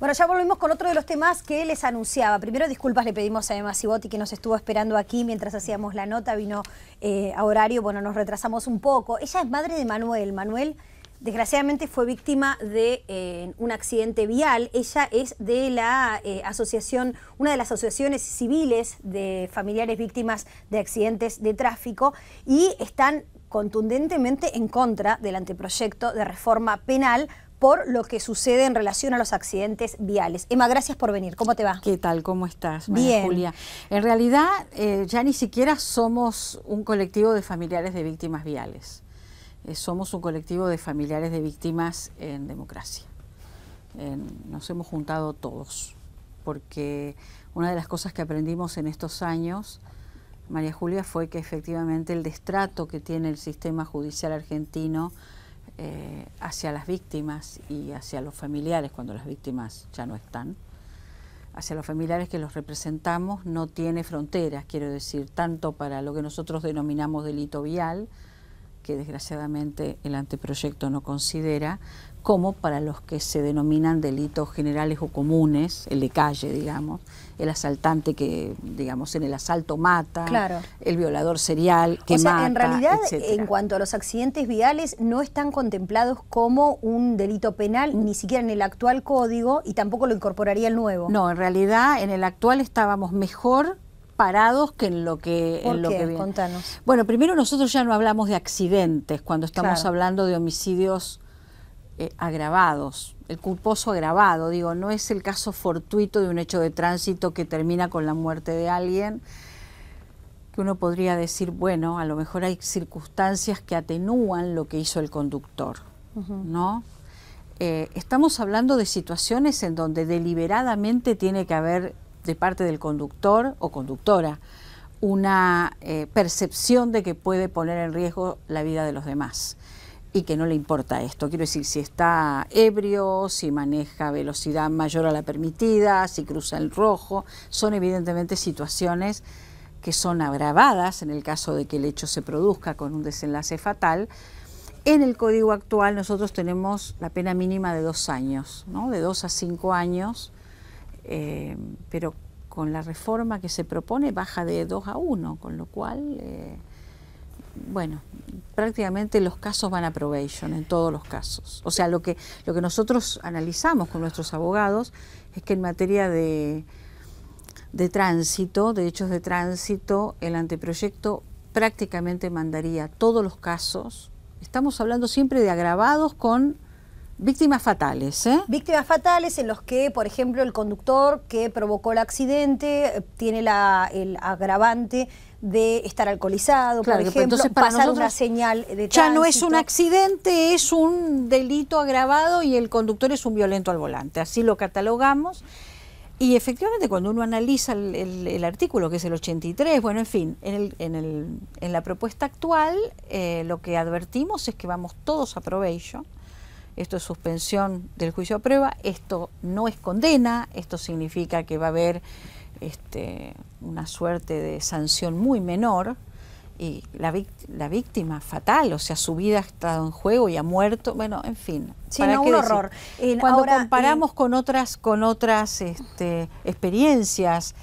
Bueno, ya volvemos con otro de los temas que les anunciaba. Primero, disculpas le pedimos a Emma Ciboti que nos estuvo esperando aquí mientras hacíamos la nota, vino eh, a horario, bueno, nos retrasamos un poco. Ella es madre de Manuel. Manuel, desgraciadamente, fue víctima de eh, un accidente vial. Ella es de la eh, asociación, una de las asociaciones civiles de familiares víctimas de accidentes de tráfico y están contundentemente en contra del anteproyecto de reforma penal por lo que sucede en relación a los accidentes viales. Emma, gracias por venir. ¿Cómo te va? ¿Qué tal? ¿Cómo estás? Bien. Julia. En realidad, eh, ya ni siquiera somos un colectivo de familiares de víctimas viales. Eh, somos un colectivo de familiares de víctimas en democracia. nos hemos juntado todos, porque una de las cosas que aprendimos en estos años, María Julia, fue que efectivamente el destrato que tiene el sistema judicial argentino eh, hacia las víctimas y hacia los familiares cuando las víctimas ya no están, hacia los familiares que los representamos no tiene fronteras, quiero decir, tanto para lo que nosotros denominamos delito vial, que desgraciadamente el anteproyecto no considera, como para los que se denominan delitos generales o comunes, el de calle, digamos, el asaltante que, digamos, en el asalto mata, el violador serial que o sea, En realidad, en cuanto a los accidentes viales, no están contemplados como un delito penal, ni siquiera en el actual código, y tampoco lo incorporaría el nuevo. No, en realidad, en el actual estábamos mejor parados que en lo que, lo qué? que viene. Contanos. Bueno, primero nosotros ya no hablamos de accidentes cuando estamos hablando de homicidios eh, agravados, el culposo agravado, digo, no es el caso fortuito de un hecho de tránsito que termina con la muerte de alguien, que uno podría decir, bueno, a lo mejor hay circunstancias que atenúan lo que hizo el conductor, ¿no? Eh, estamos hablando de situaciones en donde deliberadamente tiene que haber de parte del conductor o conductora una eh, percepción de que puede poner en riesgo la vida de los demás y que no le importa esto. Quiero decir, si está ebrio, si maneja velocidad mayor a la permitida, si cruza el rojo, son evidentemente situaciones que son agravadas en el caso de que el hecho se produzca con un desenlace fatal. En el código actual nosotros tenemos la pena mínima de dos años, ¿no? de dos a cinco años, eh, pero con la reforma que se propone baja de dos a uno, con lo cual, eh, bueno, prácticamente los casos van a probation en todos los casos. O sea, lo que, lo que nosotros analizamos con nuestros abogados es que en materia de, de tránsito, de hechos de tránsito, el anteproyecto prácticamente mandaría todos los casos. Estamos hablando siempre de agravados con Víctimas fatales, ¿eh? Víctimas fatales en los que, por ejemplo, el conductor que provocó el accidente eh, tiene la, el agravante de estar alcoholizado, por ejemplo, pasar una señal de tránsito. Ya no es un accidente, es un delito agravado y el conductor es un violento al volante, así lo catalogamos. Y efectivamente cuando uno analiza el, artículo, que es el 83, bueno, en fin, en, el, en, en la propuesta actual eh, lo que advertimos es que vamos todos a probation, esto es suspensión del juicio a prueba, esto no es condena, esto significa que va a haber este, una suerte de sanción muy menor y la, víctima fatal, o sea, su vida ha estado en juego y ha muerto, bueno, en fin. ¿para un horror. Eh, Cuando eh, comparamos con otras, con otras este, experiencias,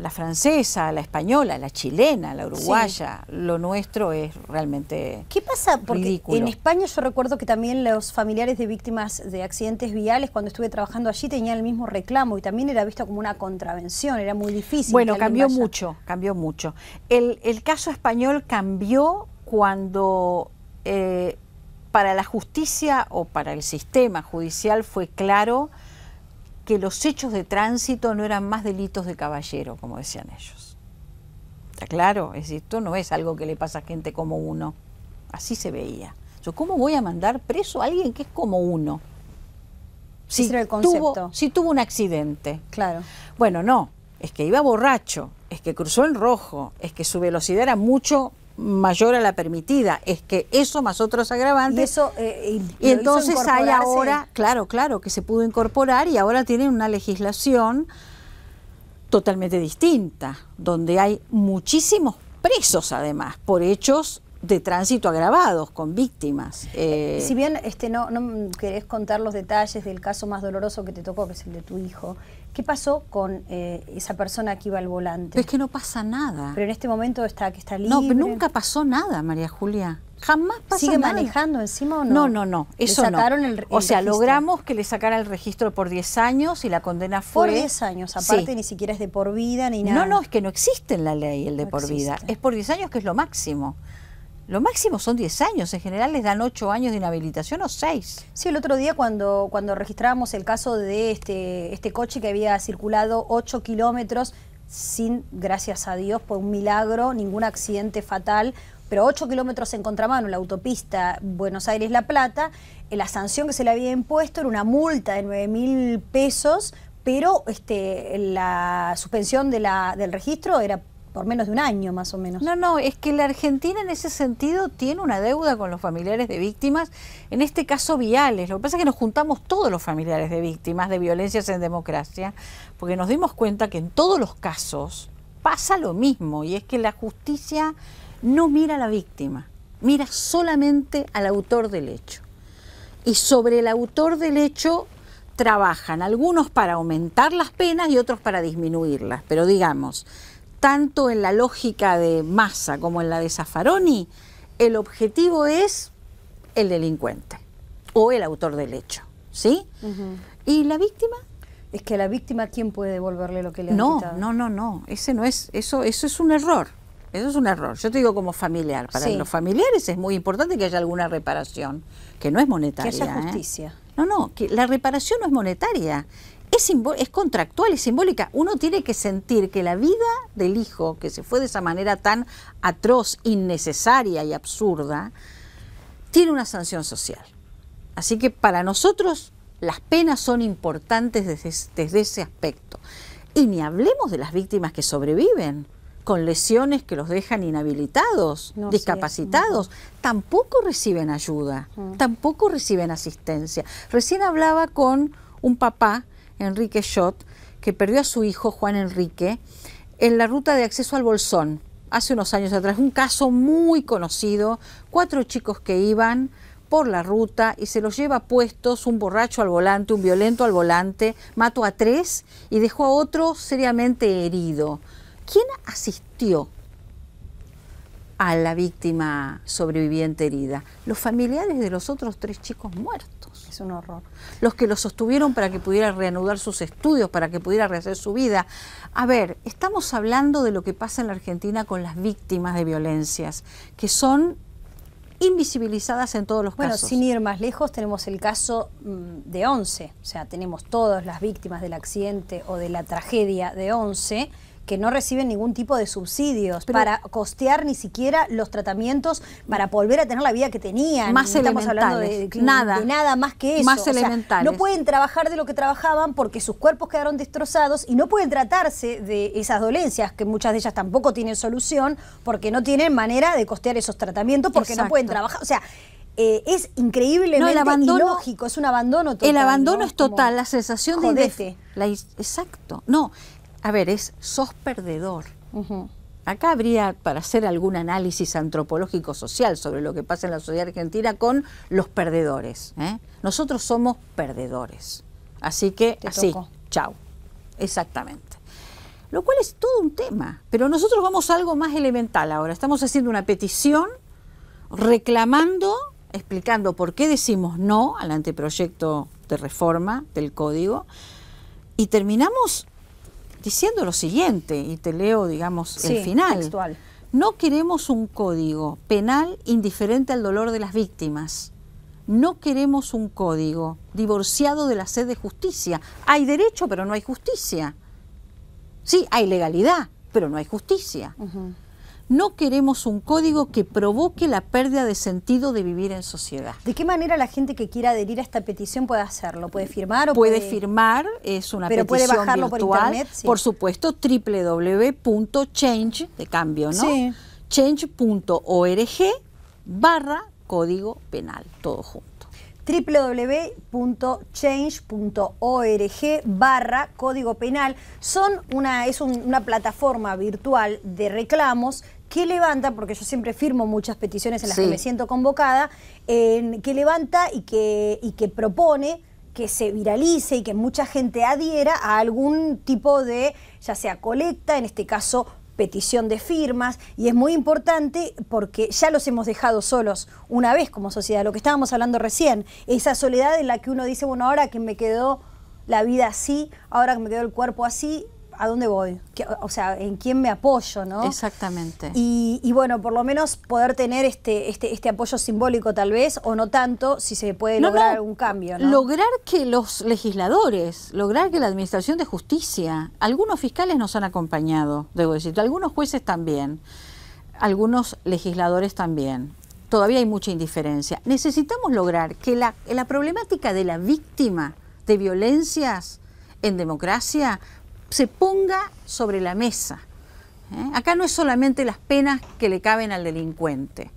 la francesa, la española, la chilena, la uruguaya, lo nuestro es realmente ¿Qué pasa? Porque en España yo recuerdo que también los familiares de víctimas de accidentes viales, cuando estuve trabajando allí, tenían el mismo reclamo y también era visto como una contravención, era muy difícil. Bueno, cambió mucho, cambió mucho. El, caso español cambió cuando eh, para la justicia o para el sistema judicial fue claro que los hechos de tránsito no eran más delitos de caballero, como decían ellos. ¿Está claro? Es esto no es algo que le pasa a gente como uno. Así se veía. Yo, ¿cómo voy a mandar preso a alguien que es como uno? Si, tuvo, tuvo un accidente. Claro. Bueno, no. Es que iba borracho, es que cruzó en rojo, es que su velocidad era mucho mayor a la permitida, es que eso más otros agravantes. Y, eso, eh, entonces hay ahora, claro, claro, que se pudo incorporar y ahora tienen una legislación totalmente distinta, donde hay muchísimos presos además por hechos de tránsito agravados, con víctimas. Eh, eh, si bien este, no, no querés contar los detalles del caso más doloroso que te tocó, que es el de tu hijo, ¿qué pasó con eh, esa persona que iba al volante? es que no pasa nada. Pero en este momento está que está libre. No, nunca pasó nada, María Julia. Jamás pasó nada. ¿Sigue manejando encima o no? No, no, no. Eso no. O sea, logramos que le sacara el registro por 10 años y la condena fue... Por 10 años, aparte ni siquiera es de por vida ni nada. No, no, es que no existe en la ley el de por vida. Es por 10 años que es lo máximo. Lo máximo son 10 años, en general les dan 8 años de inhabilitación o 6. Sí, el otro día cuando, cuando registrábamos el caso de este, este coche que había circulado 8 kilómetros sin, gracias a Dios, por un milagro, ningún accidente fatal, pero 8 kilómetros en contramano, la autopista Buenos Aires-La Plata, eh, la sanción que se le había impuesto era una multa de 9 mil pesos, pero este, la suspensión de la, del registro era por menos de un año más o menos. No, no, es que la Argentina en ese sentido tiene una deuda con los familiares de víctimas, en este caso viales. Lo que pasa es que nos juntamos todos los familiares de víctimas de violencias en democracia, porque nos dimos cuenta que en todos los casos pasa lo mismo, y es que la justicia no mira a la víctima, mira solamente al autor del hecho. Y sobre el autor del hecho trabajan algunos para aumentar las penas y otros para disminuirlas, pero digamos, tanto en la lógica de Massa como en la de Zaffaroni, el objetivo es el delincuente o el autor del hecho, ¿sí? ¿Y la víctima? Es que la víctima, ¿quién puede devolverle lo que le ha no, quitado? No, no, no, ese no es, eso, eso es un error. Eso es un error. Yo te digo como familiar. Para los familiares es muy importante que haya alguna reparación, que no es monetaria. Que haya ¿eh? justicia. No, no, que la reparación no es monetaria es, contractual, es simbólica. Uno tiene que sentir que la vida del hijo, que se fue de esa manera tan atroz, innecesaria y absurda, tiene una sanción social. Así que para nosotros las penas son importantes desde, ese aspecto. Y ni hablemos de las víctimas que sobreviven con lesiones que los dejan inhabilitados, discapacitados, tampoco reciben ayuda, mm. tampoco reciben asistencia. Recién hablaba con un papá Enrique Schott, que perdió a su hijo Juan Enrique en la ruta de acceso al Bolsón, hace unos años atrás. Un caso muy conocido, cuatro chicos que iban por la ruta y se los lleva puestos, un borracho al volante, un violento al volante, mató a tres y dejó a otro seriamente herido. ¿Quién asistió a la víctima sobreviviente herida? Los familiares de los otros tres chicos muertos es un horror. Los que lo sostuvieron para que pudiera reanudar sus estudios, para que pudiera rehacer su vida. A ver, estamos hablando de lo que pasa en la Argentina con las víctimas de violencias, que son invisibilizadas en todos los casos. Bueno, sin ir más lejos, tenemos el caso mm, de Once. o sea, tenemos todas las víctimas del accidente o de la tragedia de Once que no reciben ningún tipo de subsidios para costear ni siquiera los tratamientos para volver a tener la vida que tenían. Más Estamos hablando de, nada, de nada más que eso. Más no pueden trabajar de lo que trabajaban porque sus cuerpos quedaron destrozados y no pueden tratarse de esas dolencias, que muchas de ellas tampoco tienen solución porque no tienen manera de costear esos tratamientos porque no pueden trabajar. O sea, eh, es increíblemente no, el abandono, ilógico, es un abandono total. El abandono es total, la sensación de... La, exacto, no, a ver, es sos perdedor. Acá habría para hacer algún análisis antropológico social sobre lo que pasa en la sociedad argentina con los perdedores. ¿eh? Nosotros somos perdedores. Así que así, chau. Exactamente. Lo cual es todo un tema, pero nosotros vamos a algo más elemental ahora. Estamos haciendo una petición reclamando, explicando por qué decimos no al anteproyecto de reforma del código y terminamos diciendo lo siguiente, y te leo, digamos, el final. No queremos un código penal indiferente al dolor de las víctimas. No queremos un código divorciado de la sed de justicia. Hay derecho, pero no hay justicia. Sí, hay legalidad, pero no hay justicia. No queremos un código que provoque la pérdida de sentido de vivir en sociedad. ¿De qué manera la gente que quiera adherir a esta petición puede hacerlo? ¿Puede firmar? O puede, firmar, es una Pero puede bajarlo Por, internet, por supuesto, www.change, de cambio, ¿no? Sí. change.org barra código penal, todo junto www.change.org barra código penal. Son una, es una plataforma virtual de reclamos que levanta, porque yo siempre firmo muchas peticiones en las que me siento convocada, en que levanta y que, y que propone que se viralice y que mucha gente adhiera a algún tipo de, ya sea colecta, en este caso petición de firmas y es muy importante porque ya los hemos dejado solos una vez como sociedad, lo que estábamos hablando recién, esa soledad en la que uno dice, bueno, ahora que me quedó la vida así, ahora que me quedó el cuerpo así, a dónde voy, o sea, en quién me apoyo, ¿no? Exactamente. Y, bueno, por lo menos poder tener este, este, este, apoyo simbólico tal vez, o no tanto, si se puede lograr algún un cambio, Lograr que los legisladores, lograr que la Administración de Justicia, algunos fiscales nos han acompañado, debo decir, algunos jueces también, algunos legisladores también. Todavía hay mucha indiferencia. Necesitamos lograr que la, la problemática de la víctima de violencias en democracia se ponga sobre la mesa. ¿eh? Acá no es solamente las penas que le caben al delincuente,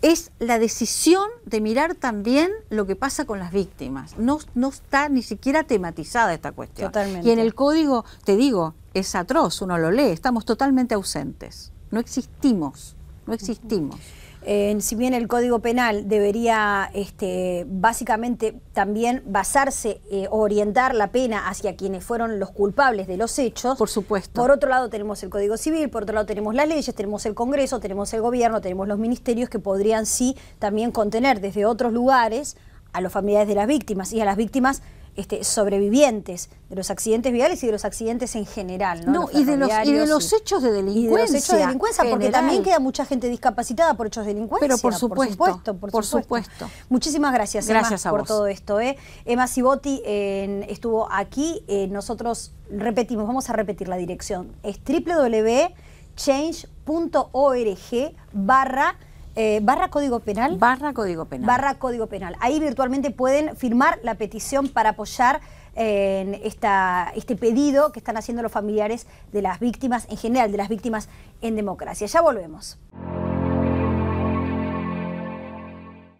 es la decisión de mirar también lo que pasa con las víctimas. No, está ni siquiera tematizada esta cuestión. Y en el código, te digo, es atroz, uno lo lee, estamos totalmente ausentes, no existimos, no existimos. Eh, si bien el Código Penal debería este, básicamente también basarse, eh, o orientar la pena hacia quienes fueron los culpables de los hechos. Por supuesto. Por otro lado tenemos el Código Civil, por otro lado tenemos las leyes, tenemos el Congreso, tenemos el Gobierno, tenemos los ministerios que podrían sí también contener desde otros lugares a los familiares de las víctimas y a las víctimas este, sobrevivientes de los accidentes viales y de los accidentes en general. No, y, de los, hechos de delincuencia. hechos de delincuencia, porque también queda mucha gente discapacitada por hechos de delincuencia. Pero por supuesto, por supuesto. Muchísimas gracias, gracias Emma, por todo esto. ¿eh? Emma Siboti estuvo aquí. Eh, nosotros repetimos, vamos a repetir la dirección. Es www.change.org barra eh, barra Código Penal. Barra Código Penal. Barra Código Penal. Ahí virtualmente pueden firmar la petición para apoyar eh, este pedido que están haciendo los familiares de las víctimas en general, de las víctimas en democracia. Ya volvemos.